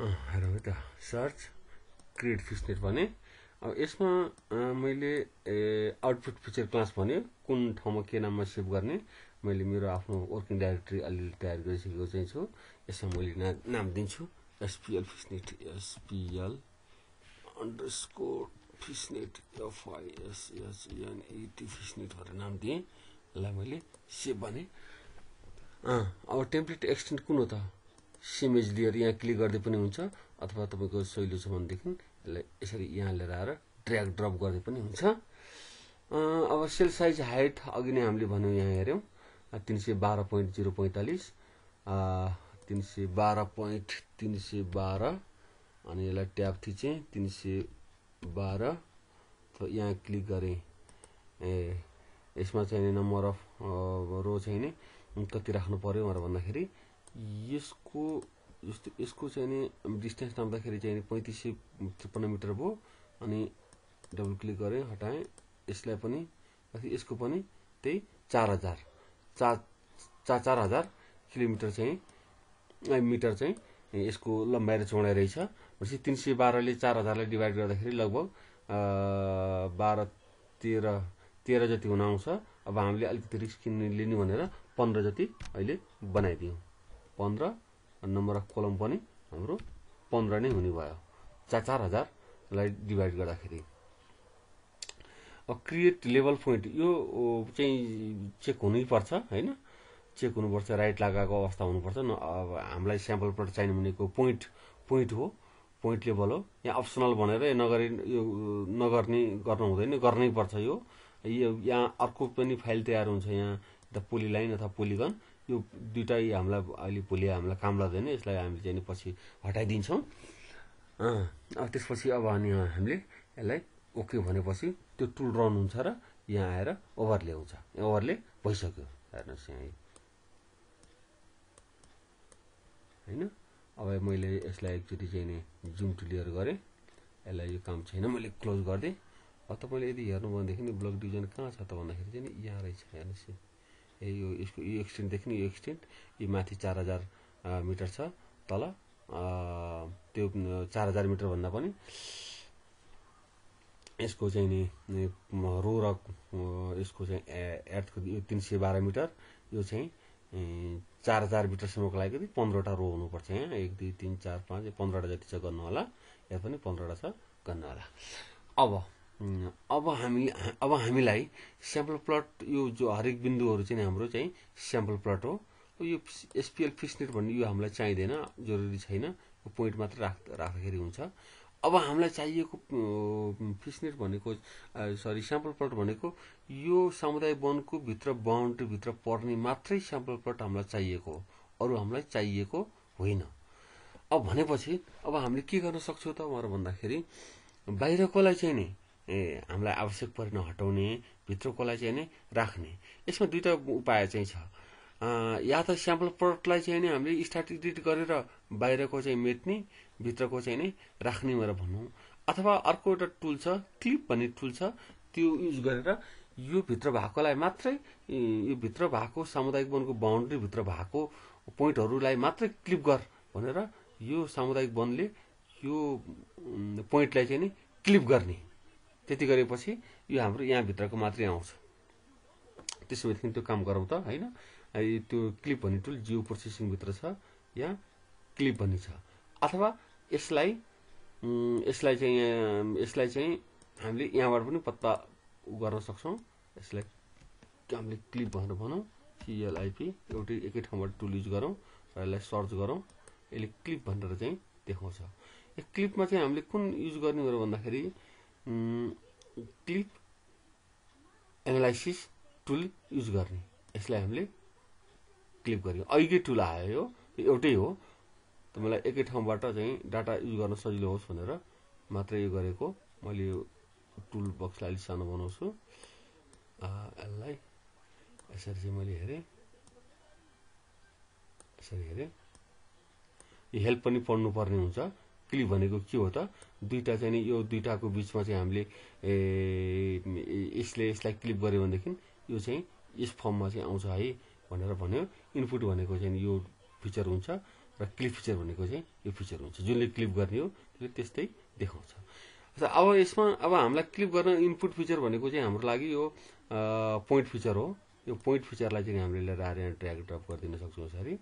हेरौँ त search create फिसनेट भने अब यसमा मैले आउटपुट फिचर क्लास भने कुन ठाउँमा के नाममा सेभ गर्ने मैले मेरो आफ्नो वर्किङ डाइरेक्टरी अलिअलि तयार गरिसकेको चाहिँ छु यसमा मैले ना नाम दिन्छु SPL fishnet SPL underscore fishnet FISSNAT fishnet भनेर नाम दिएँ यसलाई मैले सेभ भने अब टेम्प्लेट एक्सटेन्ड कुन हो त सिमेज लिएर यहाँ क्लिक गर्दै पनि हुन्छ अथवा तपाईँको सोइलो छ भनेदेखि यसलाई यसरी यहाँ लिएर आएर ट्र्याक ड्रप गर्दै पनि हुन्छ अब सेल साइज हाइट अघि नै हामीले भन्यौँ यहाँ हेऱ्यौँ तिन सय बाह्र पोइन्ट जिरो पैँतालिस तिन सय बाह्र पोइन्ट तिन सय बाह्र अनि यसलाई ट्याप थिचेँ तिन सय बाह्र यहाँ क्लिक गरेँ ए यसमा चाहिने नम्बर अफ रो नि कति राख्नु पऱ्यो भनेर भन्दाखेरि यसको यस्तो यसको चाहिँ नि डिस्टेन्स नाप्दाखेरि चाहिँ नि पैँतिस सय त्रिपन्न मिटर भयो अनि डबल क्लिक गरेँ हटाएँ यसलाई पनि यसको पनि त्यही चार हजार चार चार चार हजार किलोमिटर चाहिँ मिटर चाहिँ यसको लम्बाइ र चौडाइ रहेछ भनेपछि तिन सय बाह्रले चार हजारलाई डिभाइड गर्दाखेरि लगभग बाह्र तेह्र तेह्र जति हुन आउँछ अब हामीले अलिकति रिस्क लिने भनेर पन्ध्र जति अहिले बनाइदियौँ पन्ध्र नम्बर अफ कोलम पनि हाम्रो पन्ध्र नै हुने भयो चार चार हजारलाई डिभाइड गर्दाखेरि क्रिएट लेभल पोइन्ट यो चाहिँ चेक पर्छ होइन चेक हुनुपर्छ राइट लगाएको अवस्था हुनुपर्छ न अब हामीलाई स्याम्पल प्रोडक्ट चाहिने भनेको पोइन्ट पोइन्ट हो पोइन्ट लेभल हो यहाँ अप्सनल भनेर नगरी यो नगर्ने गर्नु हुँदैन गर्नै पर्छ यो यहाँ अर्को पनि फाइल तयार हुन्छ यहाँ द पोलिलाइन अथवा पोलिगन यो दुइटै हामीलाई अहिले भोलि हामीलाई काम लाग्दैन यसलाई हामी चाहिँ पछि हटाइदिन्छौँ त्यसपछि अब अनि हामीले यसलाई ओके भनेपछि त्यो टुल रन हुन्छ र यहाँ आएर ओभरले हुन्छ ओभरले भइसक्यो हेर्नुहोस् यहाँ होइन अब मैले यसलाई एकचोटि चाहिँ नि जुम क्लियर गरेँ यसलाई यो काम छैन मैले क्लोज गरिदिएँ अब तपाईँले यदि हेर्नुभयो भनेदेखि ब्लक डिभिजन कहाँ छ त भन्दाखेरि चाहिँ यहाँ रहेछ हेर्नुहोस् यो यसको यो एक्सटेन्टदेखि यो एक्सटेन्ट यो माथि चार हजार मिटर छ तल त्यो चार हजार मिटरभन्दा पनि यसको चाहिँ नि रो र यसको चाहिँ एर्थको यो तिन सय बाह्र मिटर यो चाहिँ चार हजार मिटरसम्मको लागि कति पन्ध्रवटा रो हुनुपर्छ यहाँ एक दुई तिन चार पाँच पन्ध्रवटा जति छ गर्नु होला या पनि पन्ध्रवटा छ गर्नु होला अब अब हामी अब हामीलाई स्याम्पल प्लट यो जो हरेक बिन्दुहरू चाहिँ हाम्रो चाहिँ स्याम्पल प्लट हो यो एसपिएल फिसनेट भन्ने यो हामीलाई चाहिँदैन जरुरी छैन यो पोइन्ट मात्र राख राख्दाखेरि हुन्छ अब हामीलाई चाहिएको फिसनेट भनेको सरी स्याम्पल प्लट भनेको यो समुदाय वनको भित्र बााउन्ड्रीभित्र पर्ने मात्रै स्याम्पल प्लट हामीलाई चाहिएको हो अरू हामीलाई चाहिएको होइन अब भनेपछि अब हामीले के गर्न सक्छौँ त भनेर भन्दाखेरि बाहिरकोलाई चाहिँ नि ए हामीलाई आवश्यक परेन हटाउने भित्रकोलाई चाहिँ नि राख्ने यसमा दुईवटा उपाय चाहिँ छ या त स्याम्पल प्रडक्टलाई चाहिँ नि हामीले स्टार्ट एडिट गरेर बाहिरको चाहिँ मेट्ने भित्रको चाहिँ नि राख्ने भनेर भनौँ अथवा अर्को एउटा टुल छ क्लिप भन्ने टुल छ त्यो युज गरेर यो भित्र भएकोलाई मात्रै यो भित्र भएको सामुदायिक वनको भित्र भएको पोइन्टहरूलाई मात्रै क्लिप गर भनेर यो सामुदायिक वनले यो पोइन्टलाई चाहिँ नि क्लिप गर्ने त्यति गरेपछि यो हाम्रो यहाँभित्रको मात्रै आउँछ त्यसो भएदेखि त्यो काम गरौँ त होइन त्यो क्लिप भन्ने टुल जियो प्रोसेसिङभित्र छ यहाँ क्लिप भन्ने छ अथवा यसलाई यसलाई चाहिँ यसलाई चाहिँ हामीले यहाँबाट पनि पत्ता गर्न सक्छौँ यसलाई हामीले क्लिप भनेर भनौँ सिएलआइपी एउटै एकै ठाउँबाट टुल युज गरौँ र यसलाई सर्च गरौँ यसले क्लिप भनेर चाहिँ देखाउँछ यो क्लिपमा चाहिँ हामीले कुन युज गर्ने भन्दाखेरि क्लिक एनालाइसिस टुल युज गर्ने यसलाई हामीले क्लिप गर्यो अहिले टुल आयो यो एउटै हो तपाईँलाई एकै ठाउँबाट चाहिँ डाटा युज गर्न सजिलो होस् भनेर मात्र यो गरेको मैले यो टुल बक्सलाई अलिक सानो बनाउँछु यसलाई यसरी चाहिँ मैले हेरेँ यसरी हेरेँ यो हेल्प पनि पढ्नुपर्ने हुन्छ क्लिप भनेको के हो त दुईवटा चाहिँ यो दुईवटाको बिचमा चाहिँ हामीले यसले यसलाई क्लिप गऱ्यो भनेदेखि यो चाहिँ यस फर्ममा चाहिँ आउँछ है भनेर भन्यो इनपुट भनेको चाहिँ यो फिचर हुन्छ र क्लिप फिचर भनेको चाहिँ यो फिचर हुन्छ जुनले क्लिप गर्ने हो त्यसले त्यस्तै देखाउँछ अब यसमा अब हामीलाई क्लिप गर्न इनपुट फिचर भनेको चाहिँ हाम्रो लागि यो पोइन्ट फिचर हो यो पोइन्ट फिचरलाई चाहिँ हामीले लिएर आएर यहाँ ट्र्याक ड्रप गरिदिन सक्छौँ यसरी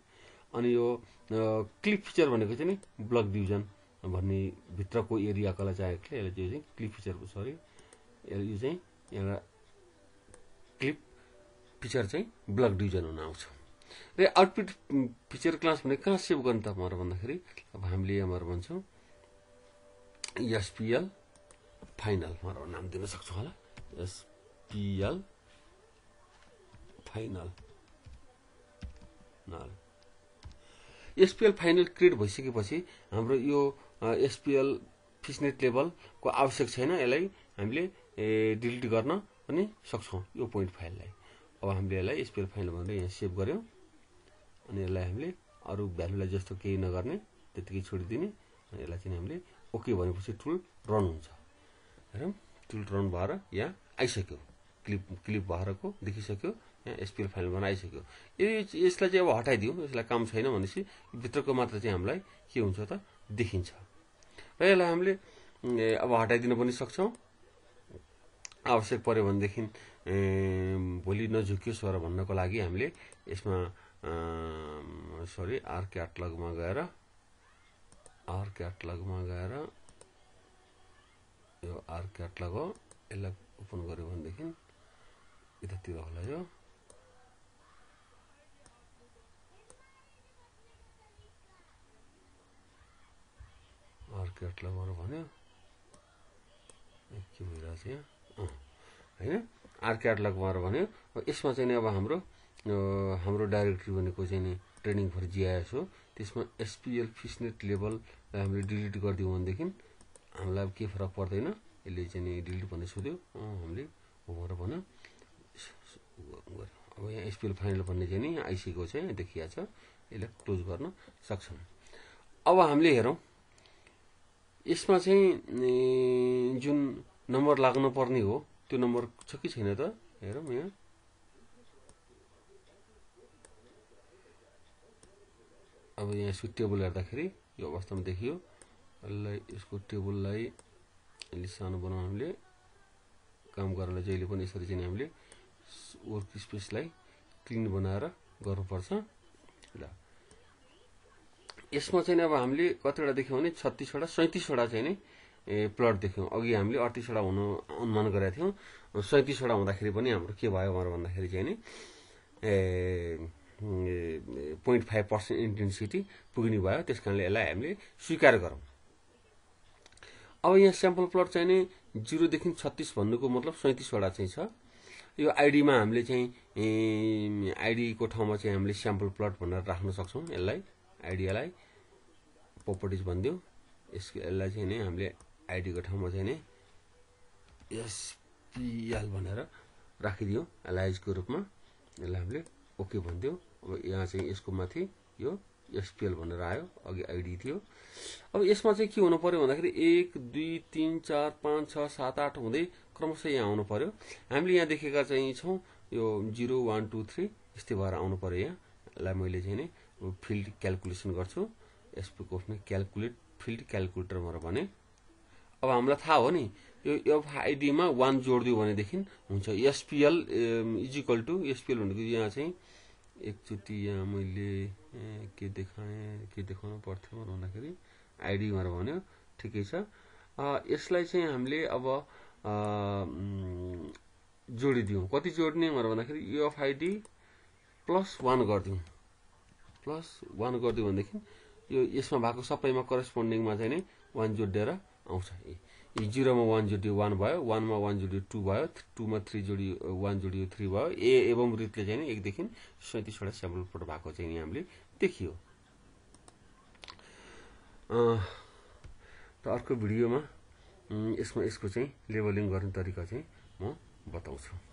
अनि यो क्लिप फिचर भनेको चाहिँ नि ब्लक डिभिजन भन्ने भित्रको एरियाकोलाई चाहिएको थियो यसलाई त्यो चाहिँ क्लिप फिचर सरी यो चाहिँ एउटा क्लिप फिचर चाहिँ ब्लक डिभिजन हुन आउँछ र आउटपुट फिचर क्लास भने कहाँ सेभ गर्नु त हाम्रो भन्दाखेरि अब हामीले यहाँबाट भन्छौँ एसपिएल फाइनल नाम दिन सक्छौँ होला SPL final SPL final create भइसकेपछि हाम्रो यो एसपिएल फिसनेट लेभलको आवश्यक छैन यसलाई हामीले डिलिट गर्न पनि सक्छौँ यो पोइन्ट फाइललाई अब हामीले यसलाई एसपिएल फाइनल भनेर यहाँ सेभ गऱ्यौँ अनि यसलाई हामीले अरू भ्यालुलाई जस्तो केही नगर्ने त्यतिकै छोडिदिने अनि यसलाई चाहिँ हामीले ओके भनेपछि टुल रन हुन्छ हेरौँ टुल रन भएर यहाँ आइसक्यो क्लिप क्लिप भएरको देखिसक्यो एसपिएल फाइल बनाइसक्यो यो यसलाई चाहिँ अब हटाइदिउँ यसलाई काम छैन भनेपछि भित्रको मात्र चाहिँ हामीलाई के हुन्छ त देखिन्छ र यसलाई हामीले अब हटाइदिन पनि सक्छौँ आवश्यक पर्यो भनेदेखि भोलि नझुकियोस् भनेर भन्नको लागि हामीले यसमा सरी आर क्याटलगमा गएर आर क्याटलगमा गएर यो आर क्याटलग हो यसलाई ओपन गऱ्यो भनेदेखि यतातिर होला यो क्याटलगहरू भन्यो के छ यहाँ होइन आर गएर भन्यो यसमा चाहिँ नि अब हाम्रो हाम्रो डाइरेक्टरी भनेको चाहिँ नि ट्रेनिङ फर जिआइएस हो त्यसमा एसपिएल फिसनेट लेभललाई हामीले डिलिट गरिदियौँ भनेदेखि हामीलाई अब के फरक पर्दैन यसले चाहिँ नि डिलिट भन्ने सोध्यो हामीले हो भनेर भन्यो अब यहाँ एसपिएल फाइनल भन्ने चाहिँ नि आइसिएको चाहिँ देखिया छ यसलाई क्लोज गर्न सक्छौँ अब हामीले हेरौँ यसमा चाहिँ जुन नम्बर लाग्नु पर्ने हो त्यो नम्बर छ कि छैन त हेरौँ यहाँ अब यहाँ यसको टेबल हेर्दाखेरि यो अवस्थामा देखियो यसलाई यसको टेबललाई अलिक सानो बनाउनु हामीले काम गर्नलाई जहिले पनि यसरी चाहिँ हामीले वर्क स्पेसलाई क्लिन बनाएर गर्नुपर्छ ल यसमा चाहिँ अब हामीले कतिवटा देख्यौँ भने छत्तिसवटा सैँतिसवटा चाहिँ नि प्लट देख्यौँ अघि हामीले अडतिसवटा हुनु अनुमान गरेका थियौँ सैँतिसवटा हुँदाखेरि पनि हाम्रो के भयो भनेर भन्दाखेरि चाहिँ नि पोइन्ट फाइभ पर्सेन्ट इन्टेन्सिटी पुग्ने भयो त्यस कारणले यसलाई हामीले स्वीकार गरौँ अब यहाँ स्याम्पल प्लट चाहिँ नि जिरोदेखि छत्तिस भन्नुको मतलब सैँतिसवटा चाहिँ छ यो आइडीमा हामीले चाहिँ आइडीको ठाउँमा चाहिँ हामीले स्याम्पल प्लट भनेर राख्न सक्छौँ यसलाई आइडियालाई प्रपर्टिज भनिदियो यसलाई चाहिँ नि हामीले आइडीको ठाउँमा चाहिँ नि एसपिएल भनेर राखिदियो एलाइजको रूपमा यसलाई हामीले ओके भनिदिउँ अब यहाँ चाहिँ यसको माथि यो एसपिएल भनेर आयो अघि आइडी थियो अब यसमा चाहिँ के हुनु पर्यो भन्दाखेरि एक दुई तिन चार पाँच छ सात आठ हुँदै क्रमशः यहाँ आउनु पर्यो हामीले यहाँ देखेका चाहिँ छौँ यो जिरो वान टू थ्री यस्तै भएर आउनु पर्यो यहाँलाई मैले चाहिँ नै फिल्ड क्याल्कुलेसन गर्छु एसपी कोर्समा क्यालकुलेट फिल्ड भनेर भने अब हामीलाई थाहा हो नि यो एफआइडीमा वान जोडिदियो भनेदेखि हुन्छ SPL is equal to SPL भनेको यहाँ चाहिँ एकचोटि यहाँ मैले के देखाएँ के देखाउनु पर्थ्यो भन्दाखेरि आइडी भनेर भन्यो ठिकै छ यसलाई चाहिँ हामीले अब जोडिदिउँ कति जोड्ने भनेर भन्दाखेरि युएफआइडी प्लस वान गरिदिउँ प्लस वान गरिदियो भनेदेखि यो यसमा भएको सबैमा करेस्पोन्डिङमा चाहिँ नै वान जोडिएर आउँछ ए जिरोमा वान जोडियो वान भयो वानमा वान जोडियो टू भयो टूमा थ्री जोडियो वान जोडियो थ्री भयो ए एवं रितले चाहिँ नि एकदेखि सैँतिसवटा स्याम्पलपट भएको चाहिँ हामीले देखियो त अर्को भिडियोमा यसमा यसको चाहिँ लेबलिङ गर्ने तरिका चाहिँ म बताउँछु